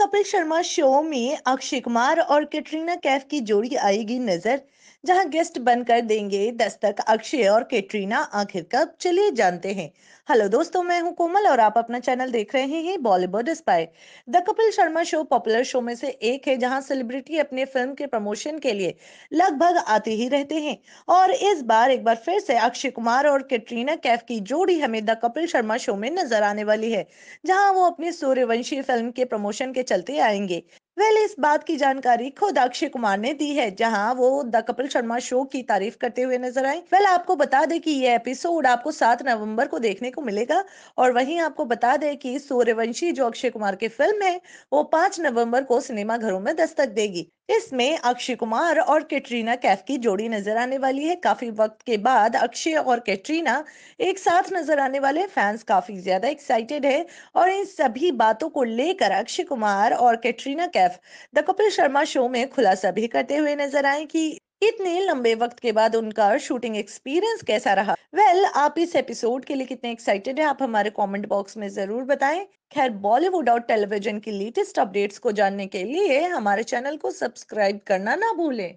Kapil Sharma show में अक्षय कुमार और कैटरीना कैफ की जोड़ी आएगी नजर जहां गेस्ट बनकर देंगे दस्तक अक्षय और कैटरीना आखिर कब चलिए जानते हैं हेलो दोस्तों मैं हूं कोमल और आप अपना चैनल देख रहे हैं Bollywood spy the Kapil Sharma show popular show में से एक है जहां सेलिब्रिटी अपने फिल्म के प्रमोशन के लिए लगभग आते ही रहते हैं और इस बार एक बार फिर से अक्षय कुमार और कैटरीना कैफ की जोड़ी हमें द कपिल शर्मा शो में नजर आने वाली है जहाँ वो अपनी सूर्यवंशी फिल्म के प्रमोशन के चलते आएंगे वेल इस बात की जानकारी खुद अक्षय कुमार ने दी है जहां वो द कपिल शर्मा शो की तारीफ करते हुए नजर आए वेल आपको बता दें कि यह एपिसोड आपको 7 नवंबर को देखने को मिलेगा और वहीं आपको बता दें कि सूर्यवंशी जो अक्षय कुमार की फिल्म है वो 5 नवंबर को सिनेमा घरों में दस्तक देगी इसमें अक्षय कुमार और कैटरीना कैफ की जोड़ी नजर आने वाली है काफी वक्त के बाद अक्षय और कैटरीना एक साथ नजर आने वाले फैंस काफी ज्यादा एक्साइटेड है और इन सभी बातों को लेकर अक्षय कुमार और कैटरीना कैफ द कपिल शर्मा शो में खुलासा भी करते हुए नजर आए कि इतने लंबे वक्त के बाद उनका शूटिंग एक्सपीरियंस कैसा रहा वेल well, आप इस एपिसोड के लिए कितने एक्साइटेड हैं आप हमारे कमेंट बॉक्स में जरूर बताएं खैर बॉलीवुड और टेलीविजन की लेटेस्ट अपडेट्स को जानने के लिए हमारे चैनल को सब्सक्राइब करना ना भूलें